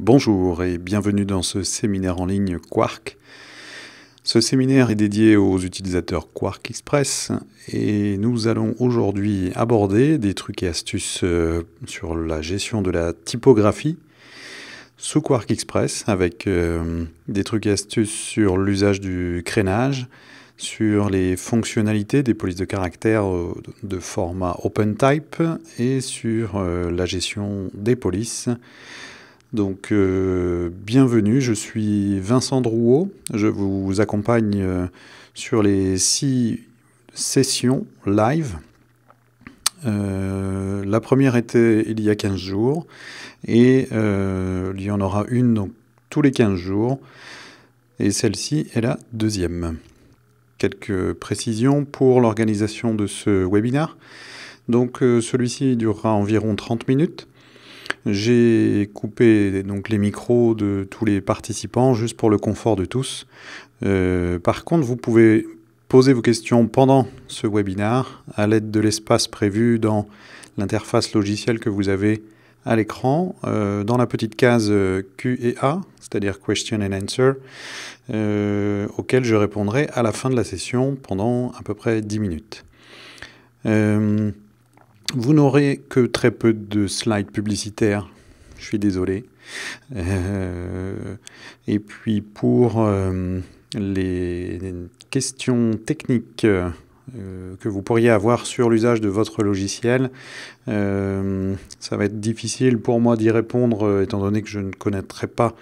Bonjour et bienvenue dans ce séminaire en ligne Quark. Ce séminaire est dédié aux utilisateurs Quark Express et nous allons aujourd'hui aborder des trucs et astuces euh, sur la gestion de la typographie sous Quark Express avec euh, des trucs et astuces sur l'usage du crénage, sur les fonctionnalités des polices de caractère euh, de format OpenType et sur la gestion des polices donc, euh, bienvenue, je suis Vincent Drouot. Je vous accompagne euh, sur les six sessions live. Euh, la première était il y a 15 jours et il y en aura une donc, tous les 15 jours. Et celle-ci est la deuxième. Quelques précisions pour l'organisation de ce webinaire. Donc celui-ci durera environ 30 minutes. J'ai coupé donc les micros de tous les participants juste pour le confort de tous. Euh, par contre, vous pouvez poser vos questions pendant ce webinar à l'aide de l'espace prévu dans l'interface logicielle que vous avez à l'écran. Euh, dans la petite case euh, Q&A, c'est-à-dire Question and Answer, auquel je répondrai à la fin de la session pendant à peu près 10 minutes. Vous n'aurez que très peu de slides publicitaires. Je suis désolé. Euh, et puis pour euh, les questions techniques, euh, que vous pourriez avoir sur l'usage de votre logiciel. Euh, ça va être difficile pour moi d'y répondre euh, étant donné que je ne connaîtrai pas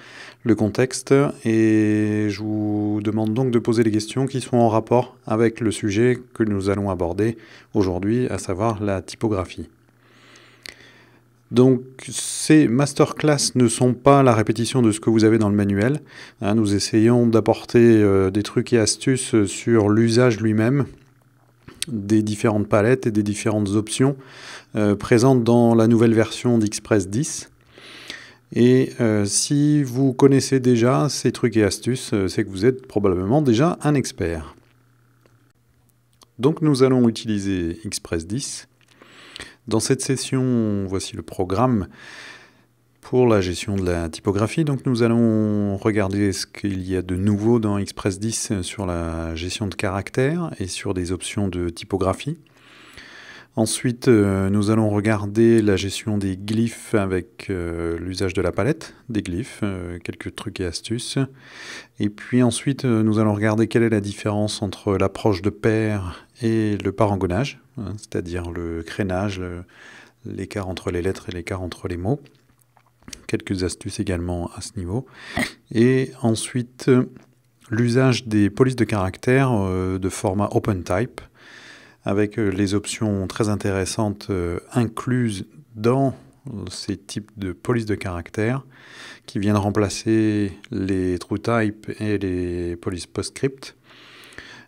le contexte et je vous demande donc de poser des questions qui sont en rapport avec le sujet que nous allons aborder aujourd'hui, à savoir la typographie. Donc ces masterclass ne sont pas la répétition de ce que vous avez dans le manuel. Hein. nous essayons d'apporter des trucs et astuces sur l'usage lui-même des différentes palettes et des différentes options euh, présentes dans la nouvelle version d'Express 10. Et euh, si vous connaissez déjà ces trucs et astuces, euh, c'est que vous êtes probablement déjà un expert. Donc nous allons utiliser Express 10. Dans cette session, voici le programme pour la gestion de la typographie. Donc nous allons regarder ce qu'il y a de nouveau dans Express 10 sur la gestion de caractères et sur des options de typographie. Ensuite, euh, nous allons regarder la gestion des glyphes avec euh, l'usage de la palette des glyphes, euh, quelques trucs et astuces. Et puis ensuite, nous allons regarder quelle est la différence entre l'approche de paire et le parangonnage, hein, c'est-à-dire le crénage, l'écart entre les lettres et l'écart entre les mots quelques astuces également à ce niveau. Et ensuite, euh, l'usage des polices de caractère euh, de format OpenType, avec euh, les options très intéressantes incluses dans ces types de polices de caractère qui viennent remplacer les TrueType et les polices PostScript.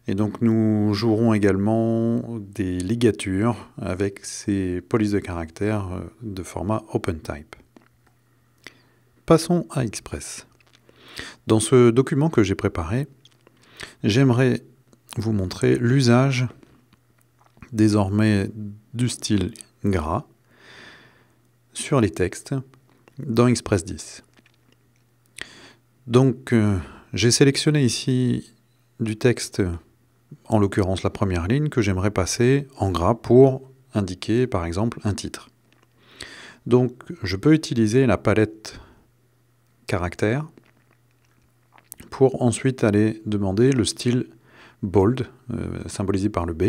Et donc nous jouerons également des ligatures avec ces polices de caractère de format OpenType. Passons à Express. Dans ce document que j'ai préparé, j'aimerais vous montrer l'usage désormais du style gras sur les textes dans Express 10. Donc euh, j'ai sélectionné ici du texte, en l'occurrence la première ligne, que j'aimerais passer en gras pour indiquer par exemple un titre. Donc je peux utiliser la palette caractère pour ensuite aller demander le style bold, euh, symbolisé par le B.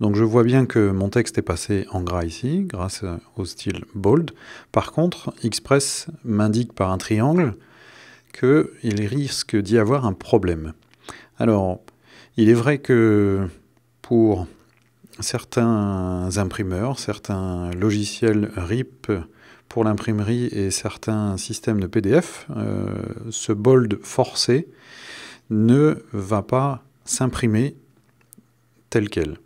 Donc je vois bien que mon texte est passé en gras ici, grâce au style bold. Par contre, Express m'indique par un triangle qu'il risque d'y avoir un problème. Alors, il est vrai que pour certains imprimeurs, certains logiciels RIP pour l'imprimerie et certains systèmes de PDF, euh, ce bold forcé ne va pas s'imprimer tel quel.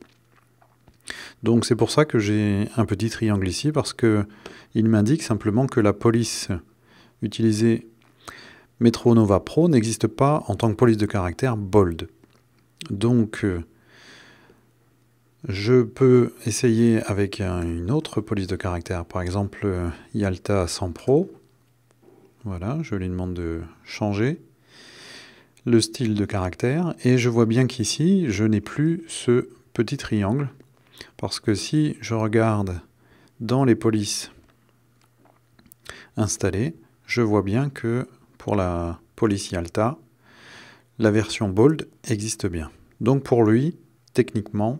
Donc c'est pour ça que j'ai un petit triangle ici parce que il m'indique simplement que la police utilisée Metro Nova Pro n'existe pas en tant que police de caractère bold. Donc euh, je peux essayer avec une autre police de caractère, par exemple euh, Yalta 100 Pro. Voilà, je lui demande de changer le style de caractère et je vois bien qu'ici je n'ai plus ce petit triangle parce que si je regarde dans les polices installées, je vois bien que pour la police Yalta, la version bold existe bien. Donc pour lui, techniquement,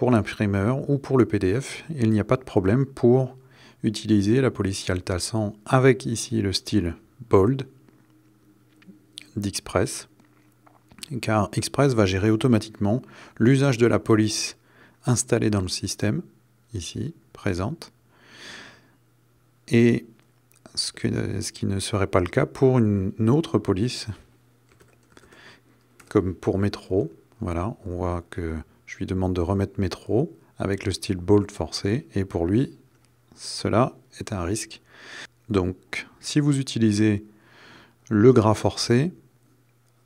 pour l'imprimeur ou pour le PDF, il n'y a pas de problème pour utiliser la police Alta avec ici le style bold d'Express, car Express va gérer automatiquement l'usage de la police installée dans le système, ici, présente, et ce, ce qui ne serait pas le cas pour une autre police, comme pour Métro. Voilà, on voit que je lui demande de remettre métro avec le style bold forcé et pour lui, cela est un risque. Donc, si vous utilisez le gras forcé,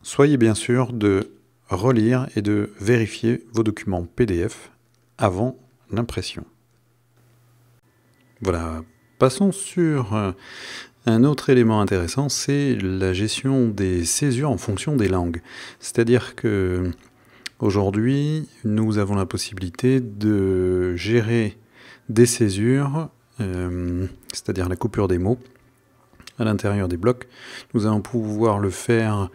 soyez bien sûr de relire et de vérifier vos documents PDF avant l'impression. Voilà, passons sur euh, un autre élément intéressant, c'est la gestion des césures en fonction des langues. C'est-à-dire que Aujourd'hui, nous avons la possibilité de gérer des césures, euh, c'est-à-dire la coupure des mots, à l'intérieur des blocs. Nous allons pouvoir le faire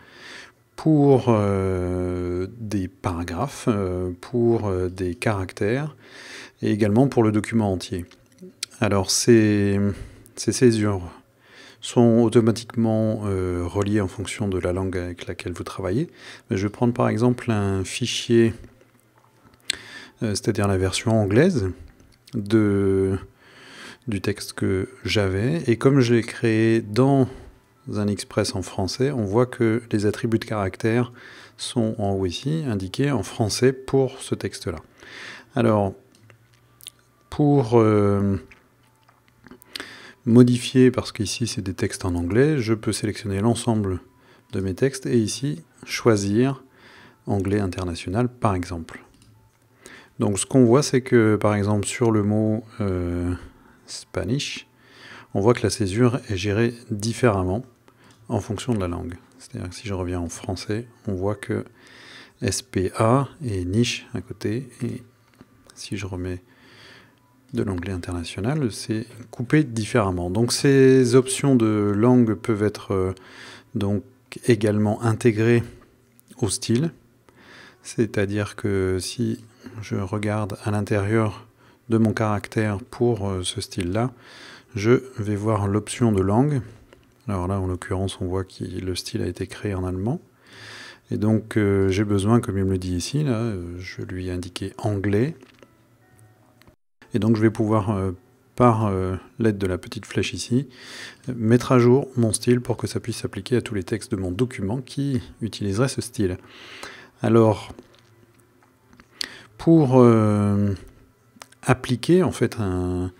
pour euh, des paragraphes, euh, pour des caractères, et également pour le document entier. Alors ces césures sont automatiquement euh, reliés en fonction de la langue avec laquelle vous travaillez. je vais prendre par exemple un fichier, euh, c'est-à-dire la version anglaise de, du texte que j'avais. Et comme je l'ai créé dans un Express en français, on voit que les attributs de caractère sont en haut ici, indiqués en français pour ce texte-là. Alors, pour... Euh, modifier, parce qu'ici c'est des textes en anglais, je peux sélectionner l'ensemble de mes textes et ici choisir anglais international par exemple. Donc ce qu'on voit c'est que par exemple sur le mot euh, Spanish, on voit que la césure est gérée différemment en fonction de la langue. C'est-à-dire que si je reviens en français, on voit que SPA et niche à côté et si je remets de l'anglais international, c'est coupé différemment. Donc ces options de langue peuvent être euh, donc également intégrées au style, c'est-à-dire que si je regarde à l'intérieur de mon caractère pour euh, ce style-là, je vais voir l'option de langue. Alors là, en l'occurrence, on voit que le style a été créé en allemand. Et donc, euh, j'ai besoin, comme il me le dit ici, je lui ai indiqué anglais. Et donc je vais pouvoir, euh, par euh, l'aide de la petite flèche ici, mettre à jour mon style pour que ça puisse s'appliquer à tous les textes de mon document qui utiliserait ce style. Alors, pour euh, appliquer en fait un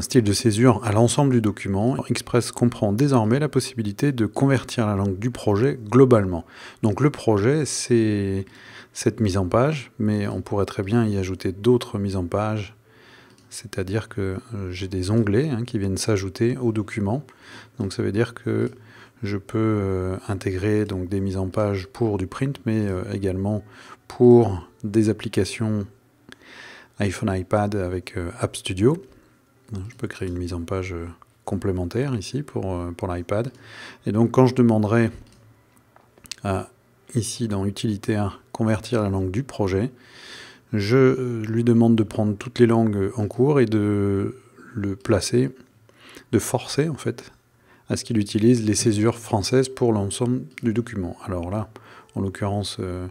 style de césure à l'ensemble du document, Express comprend désormais la possibilité de convertir la langue du projet globalement. Donc le projet, c'est cette mise en page, mais on pourrait très bien y ajouter d'autres mises en page c'est-à-dire que euh, j'ai des onglets hein, qui viennent s'ajouter au document. Donc ça veut dire que je peux euh, intégrer donc des mises en page pour du print, mais euh, également pour des applications iPhone, iPad avec App Studio. Hein, je peux créer une mise en page complémentaire ici pour, pour l'iPad. Et donc quand je demanderai à, ici dans utilitaire convertir la langue du projet, je euh, lui demande de prendre toutes les langues en cours et de le placer, de forcer en fait à ce qu'il utilise les césures françaises pour l'ensemble du document. Alors là, en l'occurrence, euh,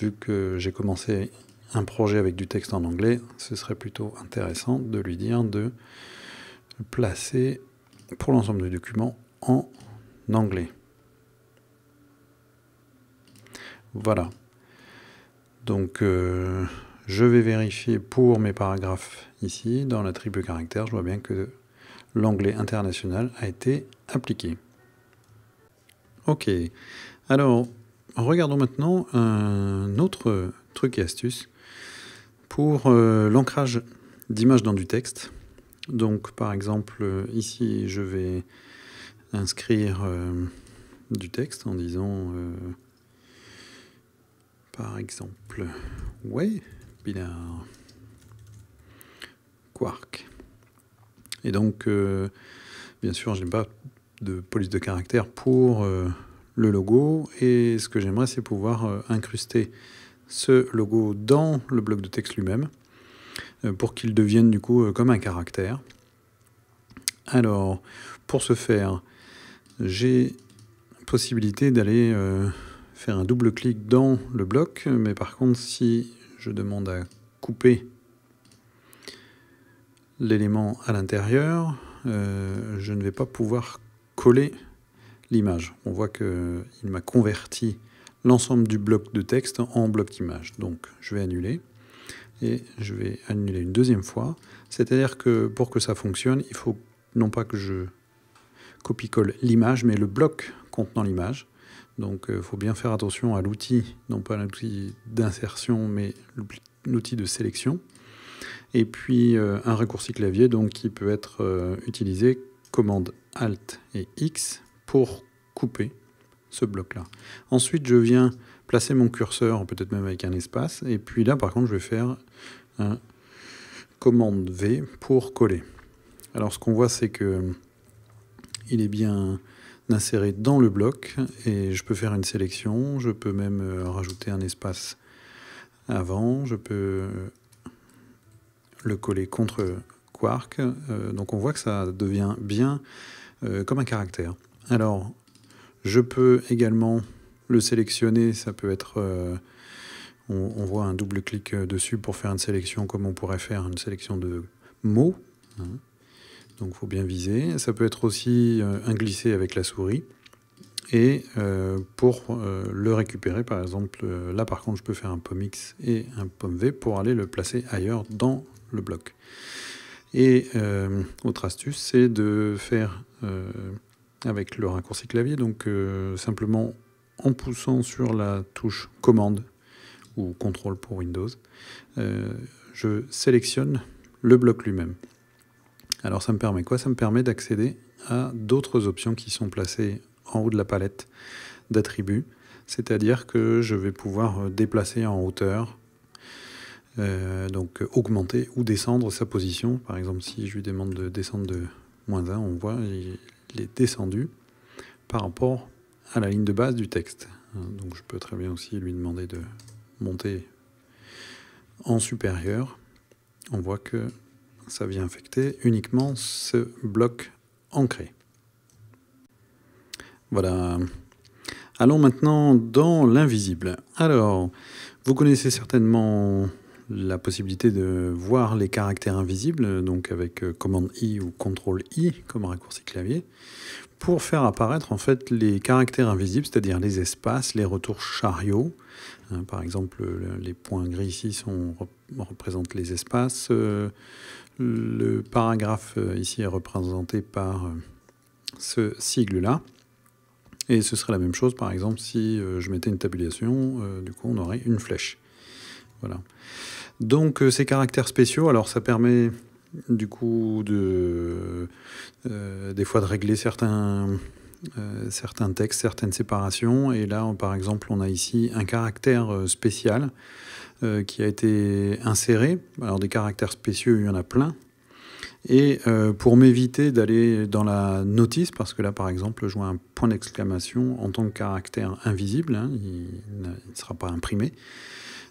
vu que j'ai commencé un projet avec du texte en anglais, ce serait plutôt intéressant de lui dire de placer pour l'ensemble du document en anglais. Voilà. Donc, euh, je vais vérifier pour mes paragraphes ici, dans la triple caractère, je vois bien que l'anglais international a été appliqué. Ok, alors regardons maintenant un autre truc et astuce pour euh, l'ancrage d'images dans du texte. Donc par exemple ici je vais inscrire euh, du texte en disant euh, par exemple ouais Quark. Et donc, euh, bien sûr, je n'ai pas de police de caractère pour euh, le logo. Et ce que j'aimerais, c'est pouvoir euh, incruster ce logo dans le bloc de texte lui-même pour qu'il devienne du coup comme un caractère. Alors, pour ce faire, j'ai possibilité d'aller faire un double clic dans le bloc, mais par contre, si je demande à couper l'élément à l'intérieur, euh, je ne vais pas pouvoir coller l'image. On voit qu'il euh, m'a converti l'ensemble du bloc de texte en bloc d'image. Donc je vais annuler et je vais annuler une deuxième fois. C'est-à-dire que pour que ça fonctionne, il faut non pas que je copie-colle l'image, mais le bloc contenant l'image. Donc il euh, faut bien faire attention à l'outil, non pas l'outil d'insertion, mais l'outil de sélection. Et puis euh, un raccourci clavier donc, qui peut être euh, utilisé commande Alt et X pour couper ce bloc-là. Ensuite, je viens placer mon curseur, peut-être même avec un espace, et puis là, par contre, je vais faire un commande V pour coller. Alors, ce qu'on voit, c'est que il est bien d'insérer dans le bloc et je peux faire une sélection, je peux même euh, rajouter un espace avant, je peux euh, le coller contre Quark. Euh, donc on voit que ça devient bien comme un caractère. Alors je peux également le sélectionner, ça peut être... on, voit un double clic dessus pour faire une sélection comme on pourrait faire une sélection de mots. Hein donc il faut bien viser. Ça peut être aussi euh, un glisser avec la souris. Et euh, pour euh, le récupérer, par exemple, là par contre, je peux faire un pomme X et un pomme V pour aller le placer ailleurs dans le bloc. Et autre astuce, c'est de faire avec le raccourci clavier, donc simplement en poussant sur la touche commande ou contrôle pour Windows, je sélectionne le bloc lui-même. Alors ça me permet quoi Ça me permet d'accéder à d'autres options qui sont placées en haut de la palette d'attributs, c'est-à-dire que je vais pouvoir euh, déplacer en hauteur, euh, donc euh, augmenter ou descendre sa position. Par exemple, si je lui demande de descendre de moins 1, on voit qu'il est descendu par rapport à la ligne de base du texte. Donc je peux très bien aussi lui demander de monter en supérieur. On voit que ça vient affecter uniquement ce bloc ancré. Voilà. Allons maintenant dans l'invisible. Alors, vous connaissez certainement la possibilité de voir les caractères invisibles, donc avec euh, commande I ou contrôle I comme raccourci clavier, pour faire apparaître en fait les caractères invisibles, c'est-à-dire les espaces, les retours chariots. Hein, par exemple, les points gris ici sont, représentent les espaces. Euh, le paragraphe euh, ici est représenté par euh, ce sigle-là. Et ce serait la même chose, par exemple, si euh, je mettais une tabulation, du coup, on aurait une flèche. Voilà. Donc, ces caractères spéciaux, alors ça permet du coup des fois de régler certains certains textes, certaines séparations. Et là, par exemple, on a ici un caractère spécial euh, qui a été inséré. Alors des caractères spécieux, il y en a plein. Et euh, pour m'éviter d'aller dans la notice, parce que là par exemple, je vois un point d'exclamation en tant que caractère invisible, hein, il ne sera pas imprimé.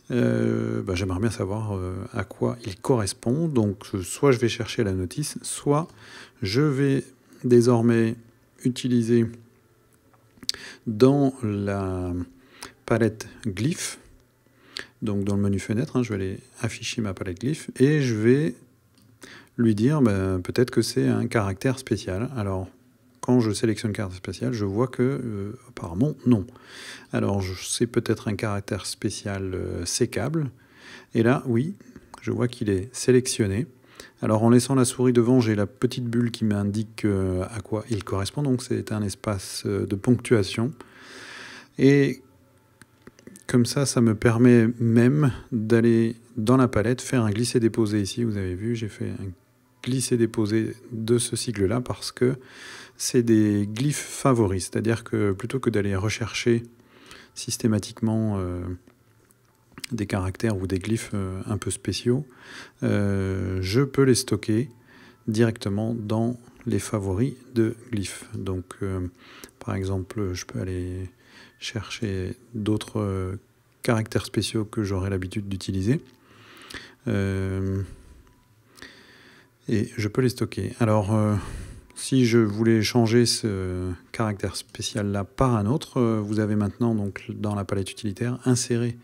Euh, bah, j'aimerais bien savoir à quoi il correspond. Donc, soit je vais chercher la notice, soit je vais désormais utiliser dans la palette glyphes donc dans le menu fenêtre, hein, je vais aller afficher ma palette glyphes et je vais lui dire ben, peut-être que c'est un caractère spécial. Alors quand je sélectionne caractère spécial, je vois que euh, apparemment non. Alors c'est peut-être un caractère spécial euh, sécable. Et là, oui, je vois qu'il est sélectionné. Alors en laissant la souris devant, j'ai la petite bulle qui m'indique euh, à quoi il correspond. Donc c'est un espace de ponctuation. Et comme ça, ça me permet même d'aller dans la palette, faire un glisser-déposer ici. Vous avez vu, j'ai fait un glisser-déposer de ce sigle-là parce que c'est des glyphes favoris. C'est-à-dire que plutôt que d'aller rechercher systématiquement euh, des caractères ou des glyphes euh, un peu spéciaux, euh, je peux les stocker directement dans les favoris de glyphes. Donc, par exemple, je peux aller chercher d'autres euh, caractères spéciaux que j'aurais l'habitude d'utiliser. Euh, et je peux les stocker. Alors, euh, si je voulais changer ce caractère spécial-là par un autre, vous avez maintenant donc dans la palette utilitaire insérer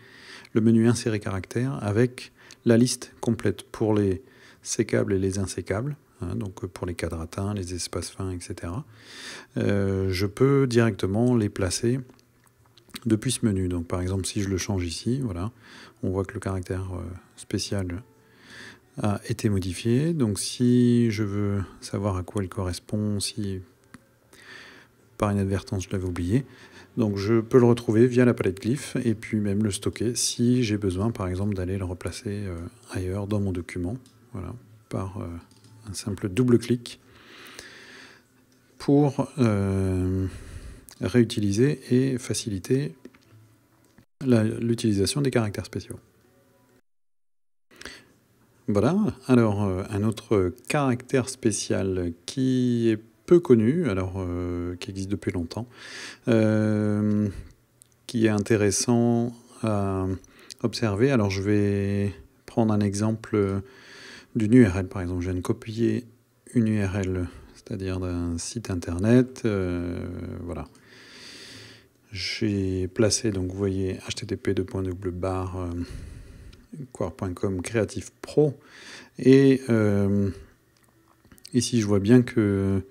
le menu insérer caractère avec la liste complète pour les sécables et les insécables, hein, donc pour les quadratins, les espaces fins, etc. je peux directement les placer depuis ce menu. Donc par exemple, si je le change ici, voilà, on voit que le caractère euh, spécial a été modifié. Donc si je veux savoir à quoi il correspond, si par inadvertance je l'avais oublié, donc je peux le retrouver via la palette glyphes et puis même le stocker si j'ai besoin par exemple d'aller le replacer euh, ailleurs dans mon document, voilà, par euh, un simple double clic pour réutiliser et faciliter l'utilisation des caractères spéciaux. Voilà, alors euh, un autre caractère spécial qui est peu connu, alors euh, qui existe depuis longtemps, euh, qui est intéressant à observer. Alors je vais prendre un exemple d'une URL par exemple. Je viens de copier une URL, c'est-à-dire d'un site internet. voilà, j'ai placé, donc vous voyez, http euh, quartcom Creative Pro. Et euh, ici, je vois bien que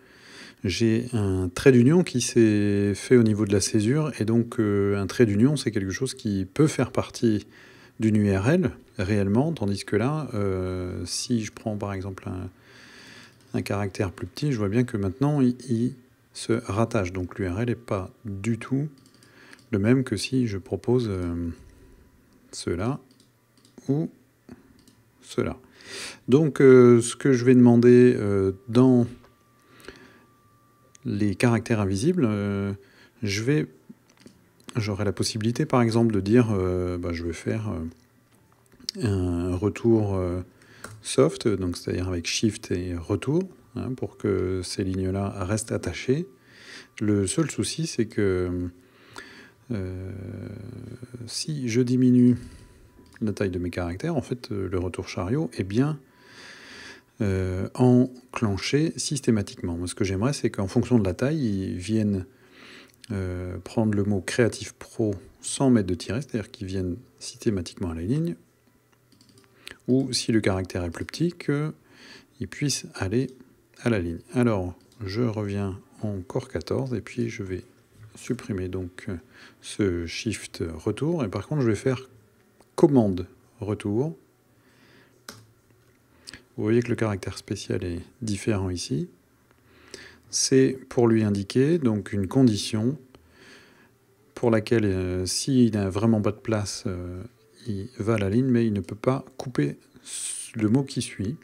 j'ai un trait d'union qui s'est fait au niveau de la césure. Et donc, euh, un trait d'union, c'est quelque chose qui peut faire partie d'une URL réellement, tandis que là, si je prends par exemple un, caractère plus petit, je vois bien que maintenant, il, il se rattache. Donc, l'URL n'est pas du tout le même que si je propose euh, cela ou cela. Donc euh, ce que je vais demander euh, dans les caractères invisibles, j'aurai la possibilité par exemple de dire bah, je vais faire un retour soft, donc c'est-à-dire avec shift et retour, hein, pour que ces lignes-là restent attachées. Le seul souci c'est que euh, si je diminue la taille de mes caractères, en fait, euh, le retour chariot est bien euh, enclenché systématiquement. ce que j'aimerais, c'est qu'en fonction de la taille, ils viennent prendre le mot créatif pro sans mettre de tiret, c'est-à-dire qu'ils viennent systématiquement à la ligne, ou si le caractère est plus petit, qu'ils puissent aller à la ligne. Alors, je reviens en corps 14 et puis je vais supprimer donc euh, ce shift retour. Et par contre, je vais faire commande retour. Vous voyez que le caractère spécial est différent ici. C'est pour lui indiquer donc une condition pour laquelle euh, s'il n'a vraiment pas de place, euh, il va à la ligne, mais il ne peut pas couper le mot qui suit.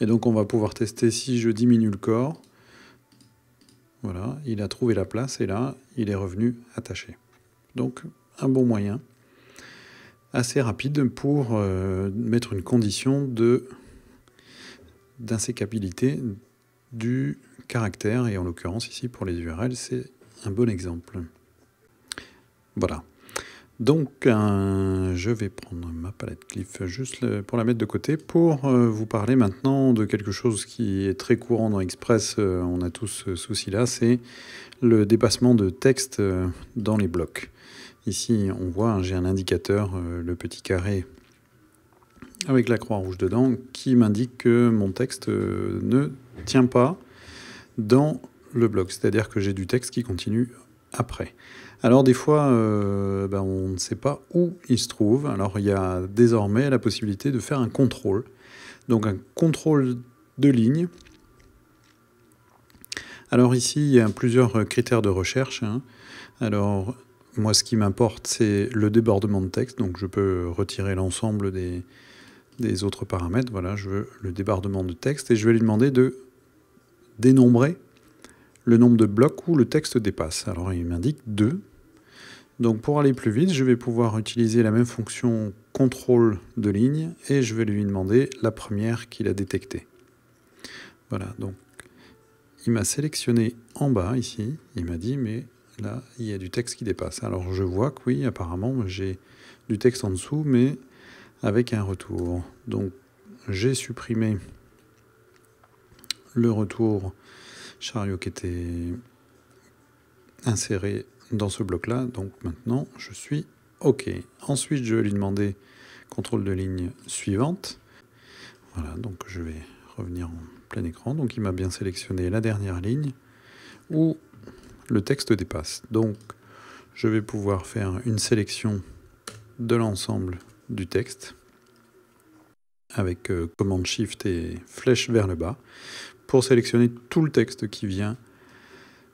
Et donc on va pouvoir tester si je diminue le corps, voilà, il a trouvé la place et là, il est revenu attaché. Donc, un bon moyen assez rapide pour euh, mettre une condition de d'insécabilité du caractère et en l'occurrence ici pour les URL c'est un bon exemple. Voilà. Donc, je vais prendre ma palette Cliff juste pour la mettre de côté pour euh, vous parler maintenant de quelque chose qui est très courant dans Express. Euh, on a tous ce souci-là, c'est le dépassement de texte euh, dans les blocs. Ici, on voit, hein, j'ai un indicateur, le petit carré avec la croix rouge dedans, qui m'indique que mon texte ne tient pas dans le bloc, c'est-à-dire que j'ai du texte qui continue après. Alors des fois, euh, ben, on ne sait pas où il se trouve. Alors il y a désormais la possibilité de faire un contrôle. Donc un contrôle de ligne. Alors ici, il y a plusieurs critères de recherche. Hein. Alors moi, ce qui m'importe, c'est le débordement de texte. Donc je peux retirer l'ensemble des, des autres paramètres. Voilà, je veux le débordement de texte et je vais lui demander de dénombrer le nombre de blocs où le texte dépasse. Alors il m'indique 2. Donc pour aller plus vite, je vais pouvoir utiliser la même fonction contrôle de ligne et je vais lui demander la première qu'il a détectée. Voilà, donc il m'a sélectionné en bas ici, il m'a dit mais là il y a du texte qui dépasse. Alors je vois que oui, apparemment j'ai du texte en dessous mais avec un retour. Donc j'ai supprimé le retour chariot qui était inséré dans ce bloc-là. Donc maintenant, je suis OK. Ensuite, je vais lui demander contrôle de ligne suivante. Voilà, donc je vais revenir en plein écran. Donc il m'a bien sélectionné la dernière ligne où le texte dépasse. Donc je vais pouvoir faire une sélection de l'ensemble du texte avec command euh, commande shift et flèche vers le bas pour sélectionner tout le texte qui vient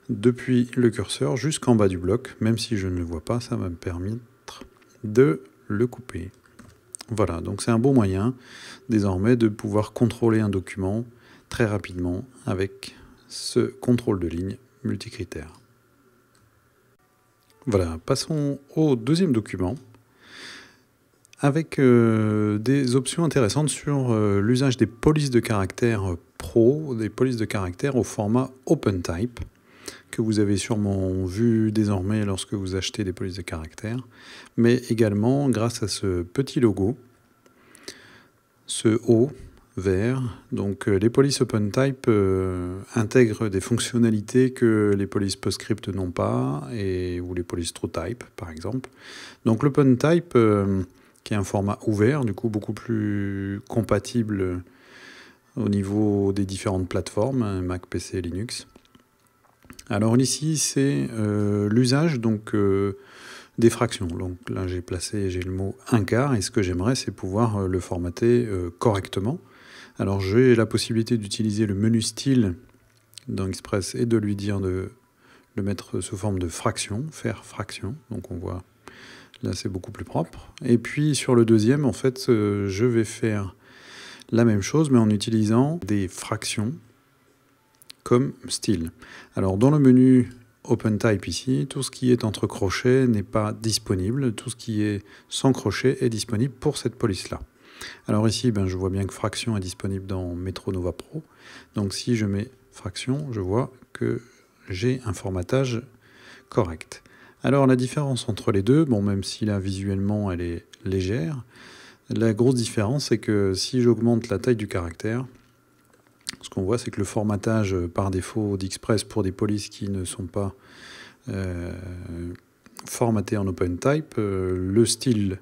depuis le curseur jusqu'en bas du bloc, même si je ne le vois pas, ça va me permettre de le couper. Voilà, donc c'est un bon moyen désormais de pouvoir contrôler un document très rapidement avec ce contrôle de ligne multicritère. Voilà, passons au deuxième document avec euh, des options intéressantes sur euh, l'usage des polices de caractère pro, des polices de caractère au format OpenType que vous avez sûrement vu désormais lorsque vous achetez des polices de caractère, mais également grâce à ce petit logo, ce haut vert. Donc euh, les polices OpenType euh, intègrent des fonctionnalités que les polices PostScript n'ont pas, et, ou les polices TrueType par exemple. Donc l'OpenType, euh, qui est un format ouvert, du coup beaucoup plus compatible au niveau des différentes plateformes, hein, Mac, PC et Linux, alors ici, c'est euh, l'usage euh, des fractions. Donc là, j'ai placé, j'ai le mot un quart, et ce que j'aimerais, c'est pouvoir euh, le formater correctement. Alors j'ai la possibilité d'utiliser le menu style dans Express et de lui dire de le mettre sous forme de fraction, faire fraction. Donc on voit là c'est beaucoup plus propre. Et puis sur le deuxième, en fait, je vais faire la même chose mais en utilisant des fractions style. Alors dans le menu open type ici, tout ce qui est entre crochets n'est pas disponible, tout ce qui est sans crochet est disponible pour cette police-là. Alors ici, ben, je vois bien que fraction est disponible dans Metro Nova Pro. Donc si je mets fraction, je vois que j'ai un formatage correct. Alors la différence entre les deux, bon même si là visuellement elle est légère, la grosse différence c'est que si j'augmente la taille du caractère, ce qu'on voit, c'est que le formatage euh, par défaut d'Express pour des polices qui ne sont pas euh, formatées en OpenType, euh, le style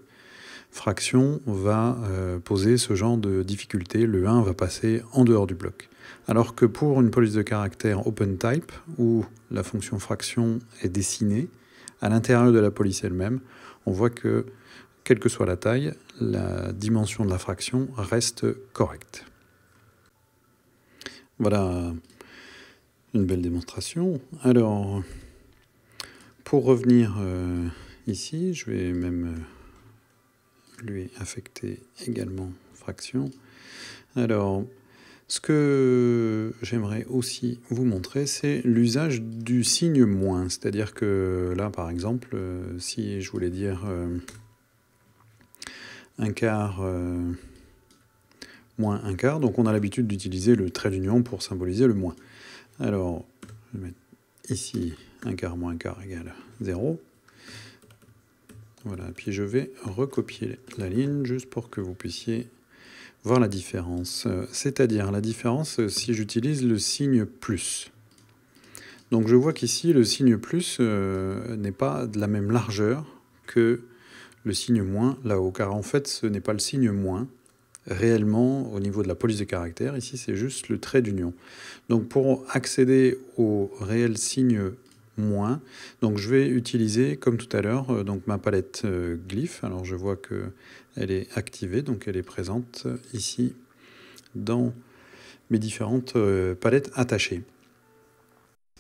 fraction va poser ce genre de difficulté. Le 1 va passer en dehors du bloc. Alors que pour une police de caractère OpenType, où la fonction fraction est dessinée à l'intérieur de la police elle-même, on voit que, quelle que soit la taille, la dimension de la fraction reste correcte. Voilà une belle démonstration. Alors, pour revenir euh, ici, je vais même euh, lui affecter également fraction. Alors, ce que j'aimerais aussi vous montrer, c'est l'usage du signe moins. C'est-à-dire que là, par exemple, euh, si je voulais dire un quart moins un quart. Donc on a l'habitude d'utiliser le trait d'union pour symboliser le moins. Alors, je vais mettre ici un quart moins un quart égale 0. Voilà, puis je vais recopier la ligne juste pour que vous puissiez voir la différence. Euh, c'est-à-dire la différence si j'utilise le signe plus. Donc je vois qu'ici, le signe plus euh, n'est pas de la même largeur que le signe moins là-haut, car en fait, ce n'est pas le signe moins, réellement au niveau de la police de caractère. Ici, c'est juste le trait d'union. Donc pour accéder au réel signe moins, donc je vais utiliser, comme tout à l'heure, euh, donc ma palette euh, glyphe. Alors je vois qu'elle est activée, donc elle est présente ici dans mes différentes euh, palettes attachées.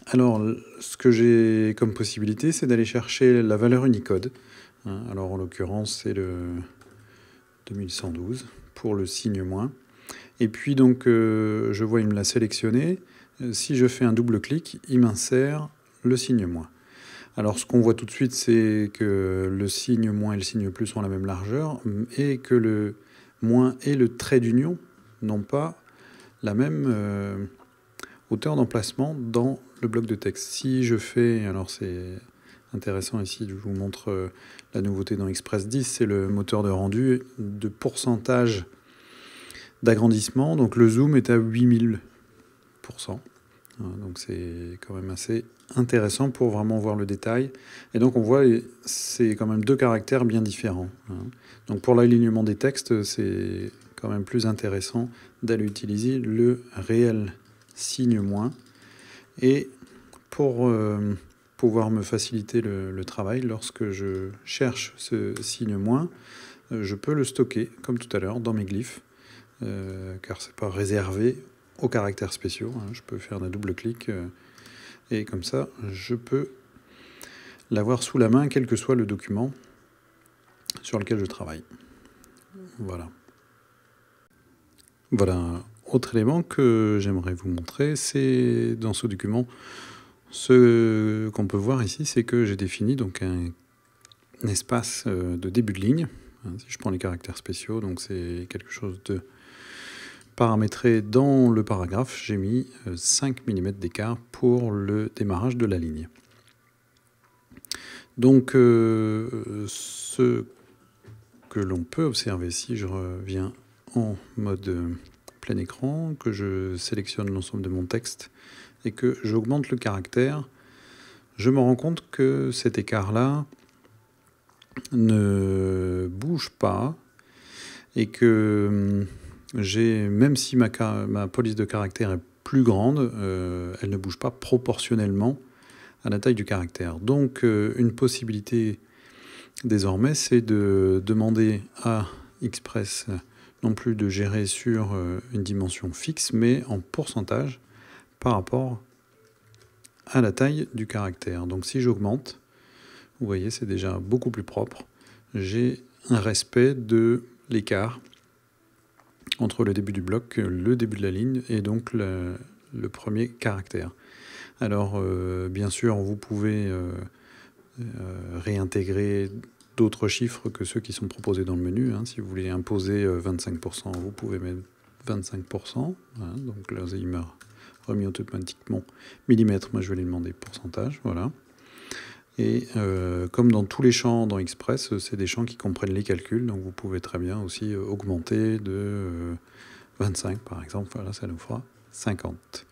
Alors, ce que j'ai comme possibilité, c'est d'aller chercher la valeur Unicode. Hein. Alors, en l'occurrence, c'est le 2112 pour le signe moins. Et puis donc, euh, je vois, il me l'a sélectionné. Euh, si je fais un double clic, il m'insère le signe moins. Alors, ce qu'on voit tout de suite, c'est que le signe moins et le signe plus ont la même largeur mm, et que le moins et le trait d'union n'ont pas la même euh, hauteur d'emplacement dans le bloc de texte. Si je fais, alors c'est intéressant ici, je vous montre euh, la nouveauté dans Express 10, c'est le moteur de rendu de pourcentage d'agrandissement. Donc le zoom est à 8000%. Hein, donc c'est quand même assez intéressant pour vraiment voir le détail. Et donc on voit, c'est quand même deux caractères bien différents. Hein. Donc pour l'alignement des textes, c'est quand même plus intéressant d'aller utiliser le réel signe moins. Et pour... Euh, pouvoir me faciliter le, travail lorsque je cherche ce signe moins. Euh, je peux le stocker, comme tout à l'heure, dans mes glyphes, euh, car c'est pas réservé aux caractères spéciaux. Hein. Je peux faire un double clic euh, et comme ça, je peux l'avoir sous la main, quel que soit le document sur lequel je travaille. Voilà. Voilà autre élément que j'aimerais vous montrer, c'est dans ce document, ce qu'on peut voir ici, c'est que j'ai défini donc un, espace euh, de début de ligne. Hein, si je prends les caractères spéciaux, donc c'est quelque chose de paramétré dans le paragraphe. J'ai mis 5 euh, mm d'écart pour le démarrage de la ligne. Donc euh, ce que l'on peut observer, si je reviens en mode plein écran, que je sélectionne l'ensemble de mon texte et que j'augmente le caractère, je me rends compte que cet écart-là ne bouge pas et que hum, j'ai, même si ma, ma, police de caractère est plus grande, euh, elle ne bouge pas proportionnellement à la taille du caractère. Donc euh, une possibilité désormais, c'est de demander à Express non plus de gérer sur euh, une dimension fixe, mais en pourcentage, par rapport à la taille du caractère. Donc si j'augmente, vous voyez, c'est déjà beaucoup plus propre. J'ai un respect de l'écart entre le début du bloc, le début de la ligne et donc le, premier caractère. Alors, euh, bien sûr, vous pouvez euh, euh, réintégrer d'autres chiffres que ceux qui sont proposés dans le menu. Hein. Si vous voulez imposer 25%, vous pouvez mettre 25%. Hein. Donc là, remis automatiquement millimètres. Moi, je vais lui demander pourcentage, voilà. Et euh, comme dans tous les champs dans Express, c'est des champs qui comprennent les calculs, donc vous pouvez très bien aussi euh, augmenter de 25 euh, par exemple, voilà, ça nous fera 50.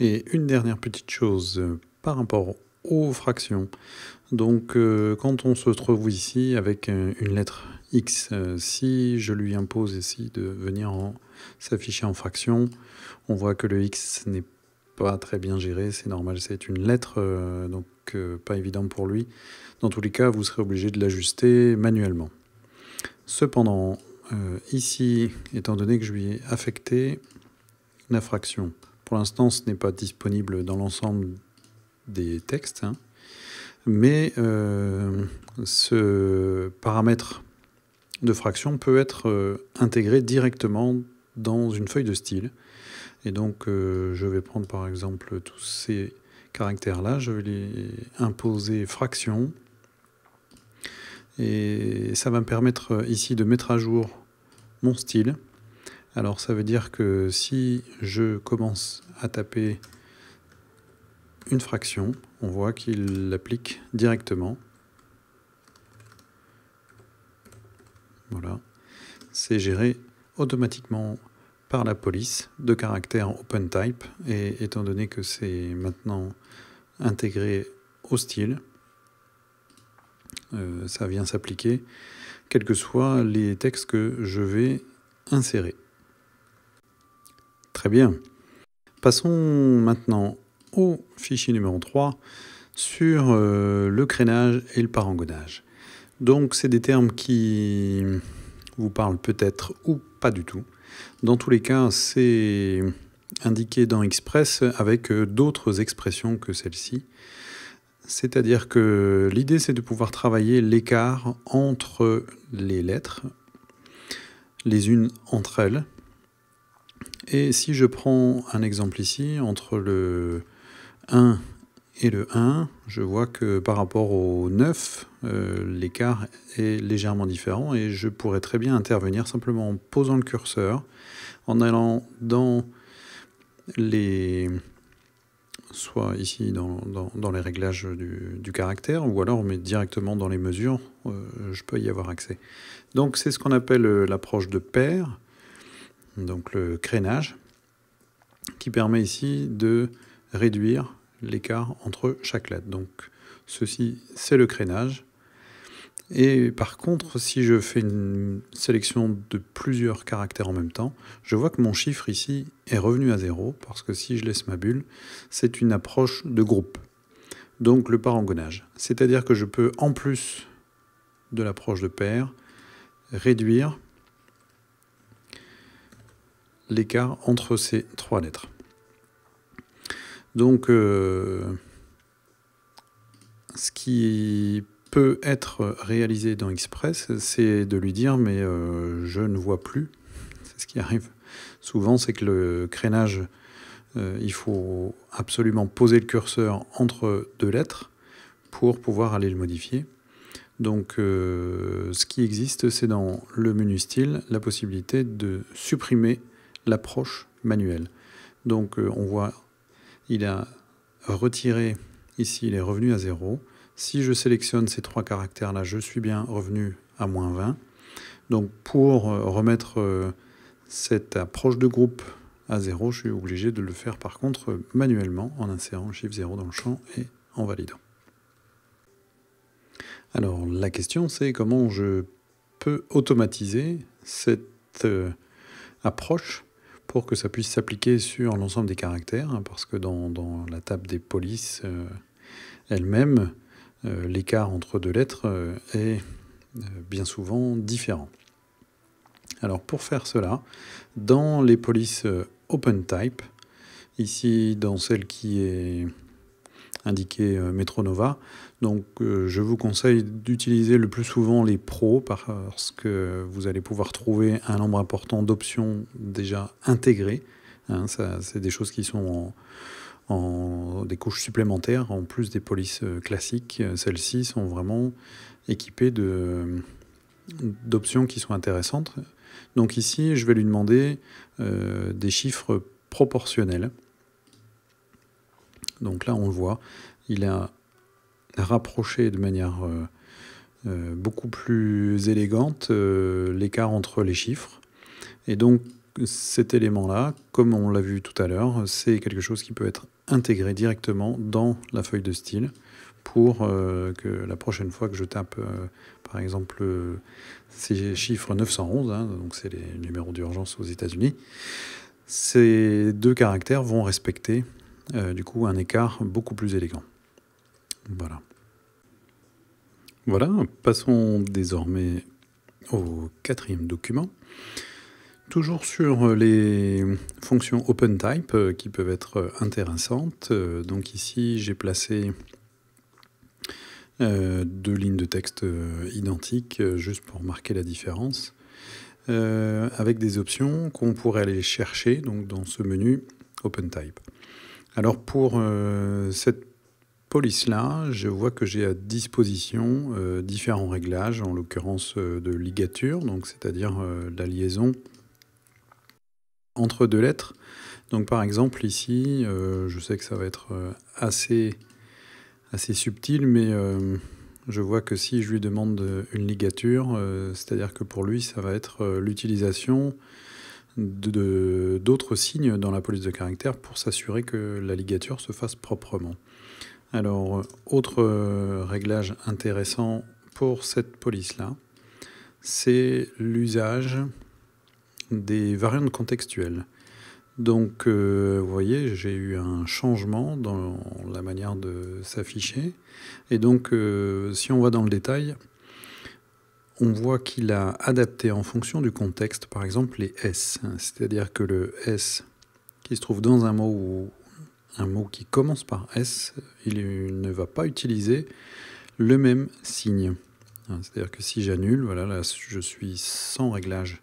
Et une dernière petite chose par rapport aux fractions. Donc quand on se trouve ici avec une lettre x. Si je lui impose ici de venir s'afficher en fraction, on voit que le x n'est pas très bien géré, c'est normal, c'est une lettre, euh, donc euh, pas évident pour lui. Dans tous les cas, vous serez obligé de l'ajuster manuellement. Cependant, euh, ici, étant donné que je lui ai affecté la fraction, pour l'instant, ce n'est pas disponible dans l'ensemble des textes, hein. mais ce paramètre de fraction peut être euh, intégré directement dans une feuille de style. Et donc, euh, je vais prendre par exemple tous ces caractères-là, je vais les imposer fraction. Et ça va me permettre euh, ici de mettre à jour mon style. Alors, ça veut dire que si je commence à taper une fraction, on voit qu'il l'applique directement. Voilà. C'est géré automatiquement par la police de caractère OpenType et étant donné que c'est maintenant intégré au style, euh, ça vient s'appliquer quels que soient les textes que je vais insérer. Très bien. Passons maintenant au fichier numéro 3 sur euh, le crénage et le parangonnage. Donc c'est des termes qui vous parlent peut-être ou pas du tout. Dans tous les cas, c'est indiqué dans Express avec euh, d'autres expressions que celle-ci. C'est-à-dire que l'idée, c'est de pouvoir travailler l'écart entre les lettres, les unes entre elles. Et si je prends un exemple ici, entre le 1 et le 1, je vois que par rapport au 9, euh, l'écart est légèrement différent et je pourrais très bien intervenir simplement en posant le curseur, en allant dans les... soit ici dans, les réglages du, caractère, ou alors directement dans les mesures, euh, je peux y avoir accès. Donc c'est ce qu'on appelle euh, l'approche de paire, donc le crénage, qui permet ici de réduire l'écart entre chaque lettre. Donc ceci, c'est le crénage. Et par contre, si je fais une sélection de plusieurs caractères en même temps, je vois que mon chiffre ici est revenu à zéro, parce que si je laisse ma bulle, c'est une approche de groupe. Donc le parangonnage. C'est-à-dire que je peux, en plus de l'approche de paire, réduire l'écart entre ces trois lettres. Donc, euh, ce qui peut être réalisé dans Express, c'est de lui dire mais euh, je ne vois plus. C'est ce qui arrive souvent, c'est que le crénage, euh, il faut absolument poser le curseur entre deux lettres pour pouvoir aller le modifier. Donc ce qui existe, c'est dans le menu style la possibilité de supprimer l'approche manuelle. Donc on voit il a retiré, ici il est revenu à 0. Si je sélectionne ces trois caractères-là, je suis bien revenu à moins 20. Donc pour euh, remettre euh, cette approche de groupe à 0, je suis obligé de le faire par contre manuellement en insérant le chiffre 0 dans le champ et en validant. Alors la question c'est comment je peux automatiser cette euh, approche pour que ça puisse s'appliquer sur l'ensemble des caractères, hein, parce que dans, la table des polices euh, elle-même, euh, l'écart entre deux lettres euh, est bien souvent différent. Alors pour faire cela, dans les polices OpenType, ici dans celle qui est indiquée Metronova, donc euh, je vous conseille d'utiliser le plus souvent les pros parce que vous allez pouvoir trouver un nombre important d'options déjà intégrées. Hein. c'est des choses qui sont en, des couches supplémentaires en plus des polices euh, classiques. Celles-ci sont vraiment équipées d'options qui sont intéressantes. Donc ici, je vais lui demander euh, des chiffres proportionnels. Donc là, on le voit, il a rapprocher de manière euh, euh, beaucoup plus élégante euh, l'écart entre les chiffres. Et donc cet élément-là, comme on l'a vu tout à l'heure, c'est quelque chose qui peut être intégré directement dans la feuille de style pour que la prochaine fois que je tape, par exemple, ces chiffres 911, hein, donc c'est les numéros d'urgence aux États-Unis, ces deux caractères vont respecter du coup un écart beaucoup plus élégant. Voilà. Voilà, passons désormais au quatrième document. Toujours sur les fonctions OpenType euh, qui peuvent être euh, intéressantes. Euh, donc ici, j'ai placé deux lignes de texte identiques juste pour marquer la différence. avec des options qu'on pourrait aller chercher donc dans ce menu OpenType. Alors pour cette police là, je vois que j'ai à disposition euh, différents réglages, en l'occurrence euh, de ligature, donc c'est-à-dire euh, la liaison entre deux lettres. Donc par exemple ici, je sais que ça va être assez, assez subtil, mais je vois que si je lui demande une ligature, c'est-à-dire que pour lui, ça va être l'utilisation d'autres de, signes dans la police de caractère pour s'assurer que la ligature se fasse proprement. Alors, euh, autre euh, réglage intéressant pour cette police-là, c'est l'usage des variantes contextuelles. Donc, euh, vous voyez, j'ai eu un changement dans la manière de s'afficher. Et donc, si on va dans le détail, on voit qu'il a adapté en fonction du contexte, par exemple, les S. C'est-à-dire que le S qui se trouve dans un mot ou un mot qui commence par S, il ne va pas utiliser le même signe. Ah, c'est-à-dire que si j'annule, voilà, là, je suis sans réglage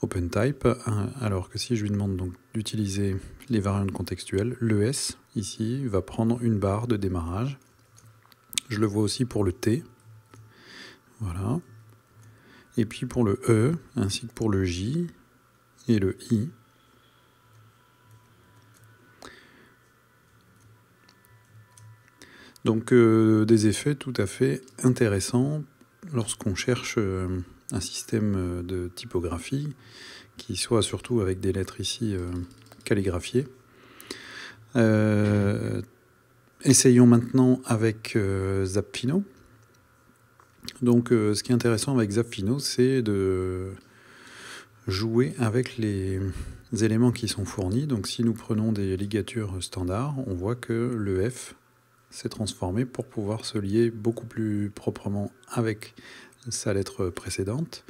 OpenType, hein, alors que si je lui demande d'utiliser les variantes contextuelles, le S, ici, va prendre une barre de démarrage. Je le vois aussi pour le T. Voilà. Et puis pour le E, ainsi que pour le J et le I, Donc euh, des effets tout à fait intéressants lorsqu'on cherche euh, un système euh, de typographie qui soit surtout avec des lettres ici calligraphiées. essayons maintenant avec Zapfino. Donc ce qui est intéressant avec Zapfino, c'est de jouer avec les éléments qui sont fournis. Donc si nous prenons des ligatures standards, on voit que le F s'est transformé pour pouvoir se lier beaucoup plus proprement avec sa lettre précédente.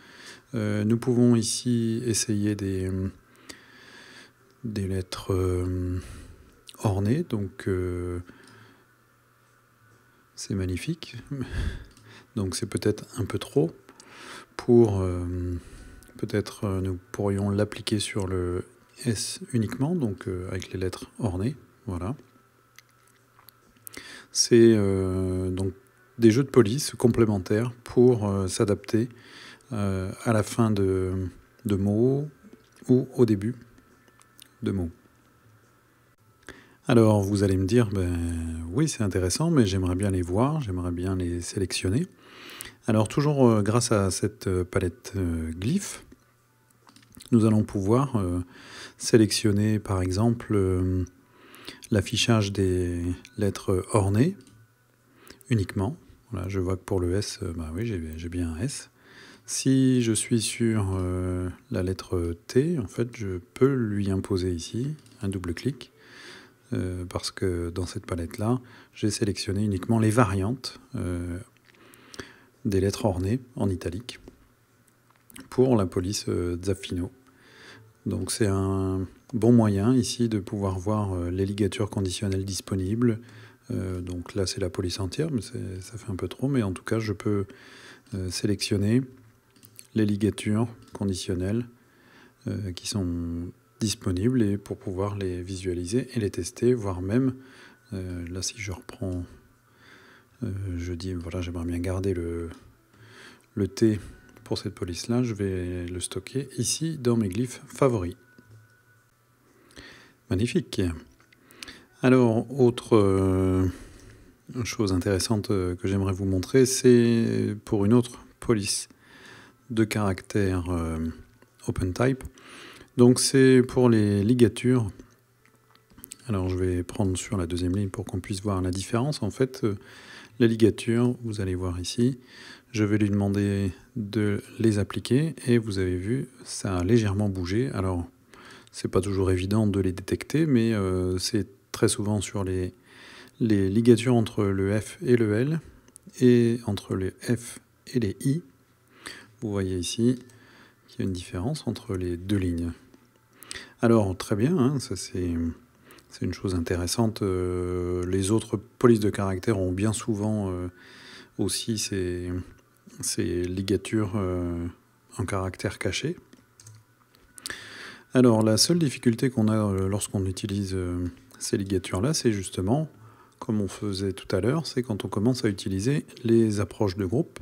Euh, nous pouvons ici essayer des, des lettres euh, ornées, donc euh, c'est magnifique, donc c'est peut-être un peu trop pour... peut-être nous pourrions l'appliquer sur le S uniquement, donc avec les lettres ornées, voilà. C'est euh, donc des jeux de police complémentaires pour euh, s'adapter euh, à la fin de, de mots ou au début de mots. Alors vous allez me dire, ben, oui c'est intéressant, mais j'aimerais bien les voir, j'aimerais bien les sélectionner. Alors toujours grâce à cette palette glyphe, nous allons pouvoir sélectionner par exemple l'affichage des lettres ornées uniquement. je vois que pour le S, euh, bah oui, j'ai bien un S. Si je suis sur euh, la lettre T, en fait, je peux lui imposer ici un double clic. Euh, parce que dans cette palette-là, j'ai sélectionné uniquement les variantes des lettres ornées en italique pour la police Zaffino. Donc c'est un bon moyen ici de pouvoir voir euh, les ligatures conditionnelles disponibles. Euh, donc là c'est la police entière, mais ça fait un peu trop, mais en tout cas je peux euh, sélectionner les ligatures conditionnelles qui sont disponibles et pour pouvoir les visualiser et les tester, voire même, là si je reprends, je dis voilà j'aimerais bien garder le T pour cette police-là, je vais le stocker ici dans mes glyphes favoris. Magnifique. Alors, autre euh, chose intéressante que j'aimerais vous montrer, c'est pour une autre police de caractère euh, OpenType. Donc c'est pour les ligatures. Alors je vais prendre sur la deuxième ligne pour qu'on puisse voir la différence. En fait, euh, la ligature vous allez voir ici, je vais lui demander de les appliquer et vous avez vu, ça a légèrement bougé. Alors, c'est pas toujours évident de les détecter, mais euh, c'est très souvent sur les, ligatures entre le F et le L et entre les F et les I. Vous voyez ici qu'il y a une différence entre les deux lignes. Alors, très bien, hein, ça c'est... une chose intéressante. Euh, les autres polices de caractère ont bien souvent euh, aussi ces, ces ligatures euh, en caractère caché. Alors la seule difficulté qu'on a euh, lorsqu'on utilise euh, ces ligatures-là, c'est justement, comme on faisait tout à l'heure, c'est quand on commence à utiliser les approches de groupe.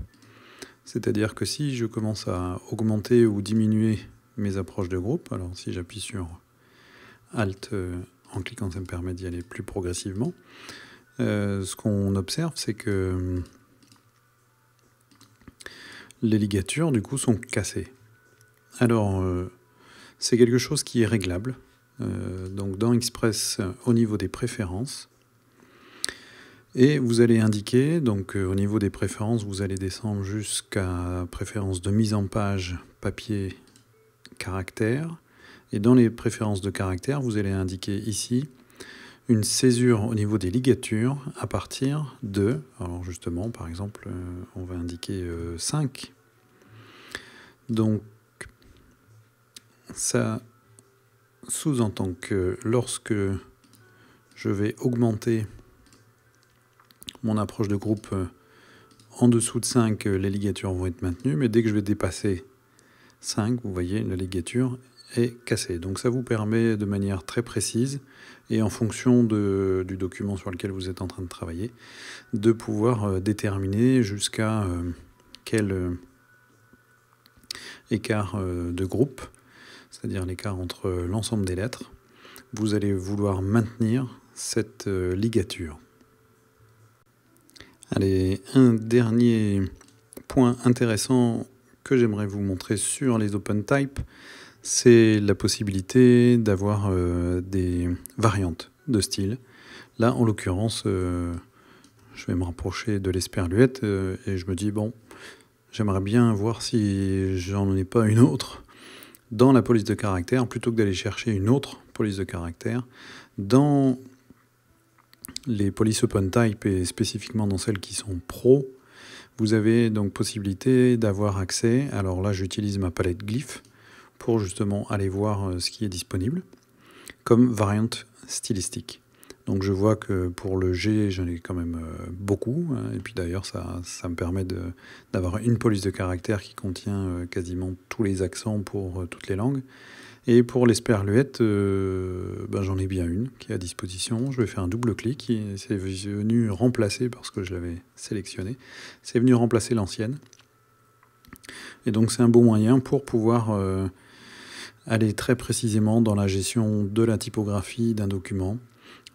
C'est-à-dire que si je commence à augmenter ou diminuer mes approches de groupe, alors si j'appuie sur Alt en cliquant, ça me permet d'y aller plus progressivement, ce qu'on observe, c'est que les ligatures du coup sont cassées. Alors euh, c'est quelque chose qui est réglable. Euh, donc dans Express euh, au niveau des préférences. Et vous allez indiquer, donc au niveau des préférences, vous allez descendre jusqu'à préférences de mise en page, papier, caractère. Et dans les préférences de caractère, vous allez indiquer ici une césure au niveau des ligatures à partir de, alors justement, par exemple, euh, on va indiquer 5. Euh, Donc, ça sous-entend que lorsque je vais augmenter mon approche de groupe euh, en dessous de 5, les ligatures vont être maintenues, mais dès que je vais dépasser 5, vous voyez, la ligature est cassé. Donc ça vous permet de manière très précise et en fonction de, du document sur lequel vous êtes en train de travailler, de pouvoir euh, déterminer jusqu'à euh, quel euh, écart de groupe, c'est-à-dire l'écart entre l'ensemble des lettres, vous allez vouloir maintenir cette ligature. Allez, un dernier point intéressant que j'aimerais vous montrer sur les OpenType, c'est la possibilité d'avoir euh, des variantes de style. Là, en l'occurrence, euh, je vais me rapprocher de l'esperluette euh, et je me dis, bon, j'aimerais bien voir si j'en ai pas une autre dans la police de caractère, plutôt que d'aller chercher une autre police de caractère. Dans les polices OpenType et spécifiquement dans celles qui sont pro, vous avez donc possibilité d'avoir accès, alors là j'utilise ma palette Glyph, pour justement aller voir euh, ce qui est disponible comme variante stylistique. Donc je vois que pour le G, j'en ai quand même euh, beaucoup. Hein, et puis d'ailleurs, ça, me permet d'avoir une police de caractère qui contient euh, quasiment tous les accents pour toutes les langues. Et pour l'esperluette, ben, j'en ai bien une qui est à disposition. Je vais faire un double clic. C'est venu remplacer, parce que je l'avais sélectionné, c'est venu remplacer l'ancienne. Et donc c'est un bon moyen pour pouvoir aller très précisément dans la gestion de la typographie d'un document,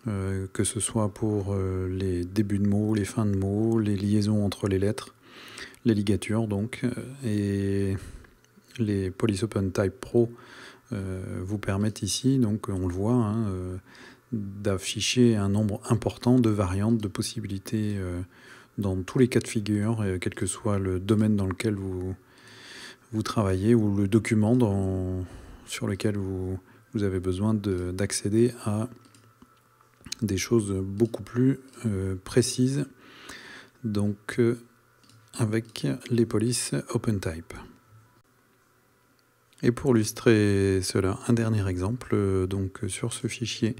euh, que ce soit pour euh, les débuts de mots, les fins de mots, les liaisons entre les lettres, les ligatures donc, euh, et les Police Open Type Pro vous permettent ici, donc on le voit, hein, d'afficher un nombre important de variantes, de possibilités dans tous les cas de figure, quel que soit le domaine dans lequel vous, vous travaillez ou le document dans, sur lequel vous, avez besoin d'accéder à des choses beaucoup plus euh, précises, donc euh, avec les polices OpenType. Et pour illustrer cela, un dernier exemple euh, donc sur ce fichier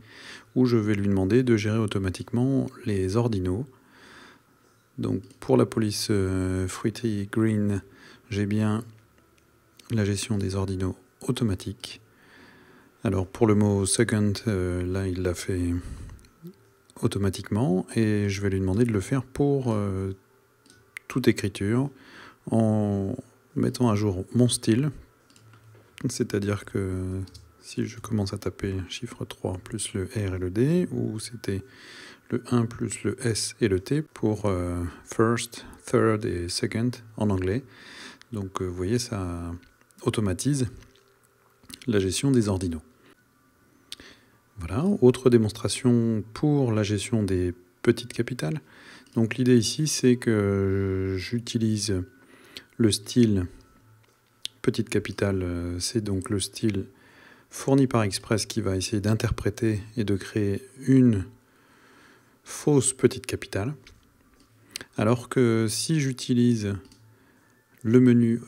où je vais lui demander de gérer automatiquement les ordinaux. Donc pour la police Fruity Green, j'ai bien la gestion des ordinaux automatique. Alors pour le mot second, euh, là il l'a fait automatiquement et je vais lui demander de le faire pour euh, toute écriture en mettant à jour mon style. C'est-à-dire que si je commence à taper chiffre 3 plus le R et le D, ou c'était le 1 plus le S et le T pour euh, first, third et second en anglais. Donc vous voyez, ça automatise la gestion des ordinaux. Voilà, autre démonstration pour la gestion des petites capitales. Donc l'idée ici, c'est que j'utilise le style petite capitale, c'est donc le style fourni par Express qui va essayer d'interpréter et de créer une fausse petite capitale. Alors que si j'utilise le menu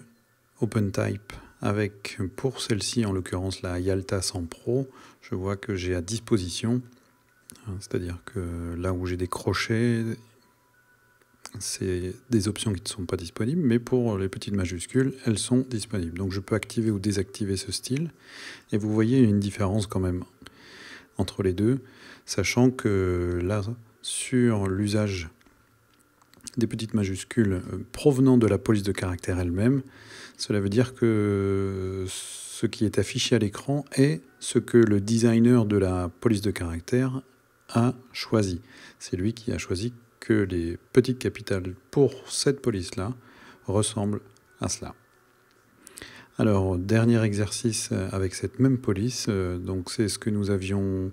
OpenType avec pour celle-ci en l'occurrence la Yalta 100 Pro, je vois que j'ai à disposition, hein, c'est-à-dire que là où j'ai des crochets, c'est des options qui ne sont pas disponibles, mais pour les petites majuscules, elles sont disponibles. Donc je peux activer ou désactiver ce style, et vous voyez une différence quand même entre les deux, sachant que là, sur l'usage des petites majuscules euh, provenant de la police de caractère elle-même, cela veut dire que ce qui est affiché à l'écran est ce que le designer de la police de caractère a choisi. C'est lui qui a choisi que les petites capitales pour cette police-là ressemblent à cela. Alors, dernier exercice avec cette même police, euh, donc c'est ce que nous avions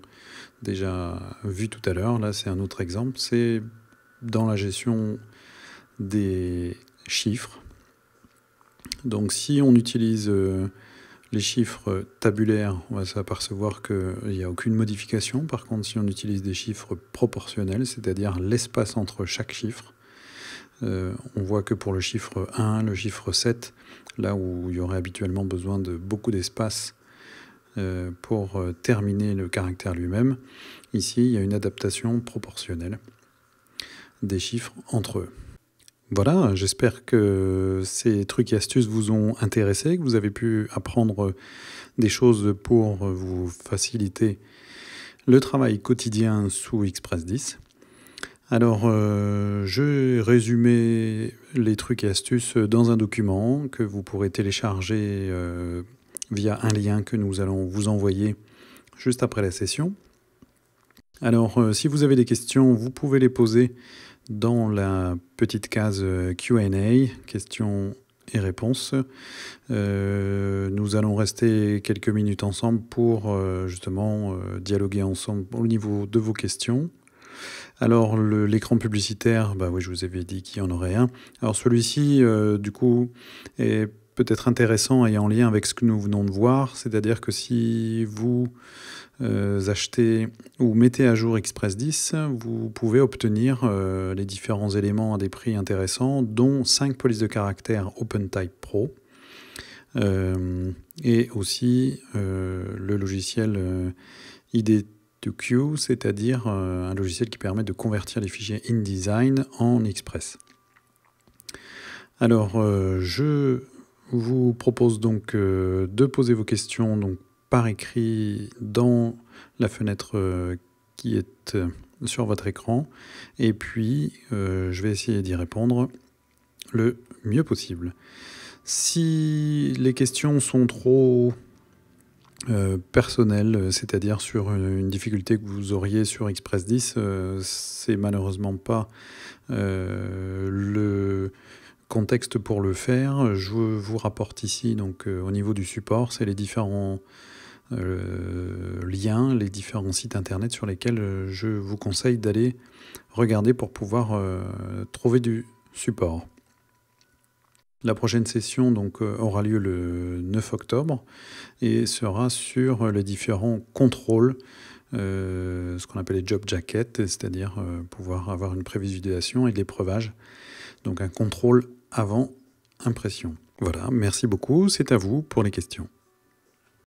déjà vu tout à l'heure, là c'est un autre exemple, c'est dans la gestion des chiffres, donc si on utilise euh, les chiffres tabulaires, on va s'apercevoir qu'il n'y a aucune modification. Par contre, si on utilise des chiffres proportionnels, c'est-à-dire l'espace entre chaque chiffre, euh, on voit que pour le chiffre 1, le chiffre 7, là où il y aurait habituellement besoin de beaucoup d'espace euh, pour terminer le caractère lui-même, ici il y a une adaptation proportionnelle des chiffres entre eux. Voilà, j'espère que ces trucs et astuces vous ont intéressé, que vous avez pu apprendre des choses pour vous faciliter le travail quotidien sous Express 10. Alors, euh, je résumais les trucs et astuces dans un document que vous pourrez télécharger euh, via un lien que nous allons vous envoyer juste après la session. Alors, euh, si vous avez des questions, vous pouvez les poser dans la petite case euh, QA, questions et réponses. Euh, nous allons rester quelques minutes ensemble pour euh, justement dialoguer ensemble au niveau de vos questions. Alors l'écran publicitaire, bah oui, je vous avais dit qu'il y en aurait un. Alors celui-ci, du coup, est peut-être intéressant et en lien avec ce que nous venons de voir, c'est-à-dire que si vous euh, achetez ou mettez à jour Express 10, vous pouvez obtenir euh, les différents éléments à des prix intéressants, dont 5 polices de caractère OpenType Pro. Euh, et aussi le logiciel ID2Q, c'est-à-dire un logiciel qui permet de convertir les fichiers InDesign en Express. Alors, je vous propose donc de poser vos questions donc, par écrit dans la fenêtre euh, qui est euh, sur votre écran. Et puis, euh, je vais essayer d'y répondre le mieux possible. Si les questions sont trop personnelles, c'est-à-dire sur une, difficulté que vous auriez sur Express 10, c'est malheureusement pas le contexte pour le faire. Je vous rapporte ici, donc au niveau du support, c'est les différents euh, liens, les différents sites internet sur lesquels euh, je vous conseille d'aller regarder pour pouvoir euh, trouver du support. La prochaine session donc, aura lieu le 9 octobre et sera sur les différents contrôles, ce qu'on appelle les job jackets, c'est-à-dire pouvoir avoir une prévisualisation et de l'épreuvage, donc un contrôle avant impression. Voilà, merci beaucoup, c'est à vous pour les questions.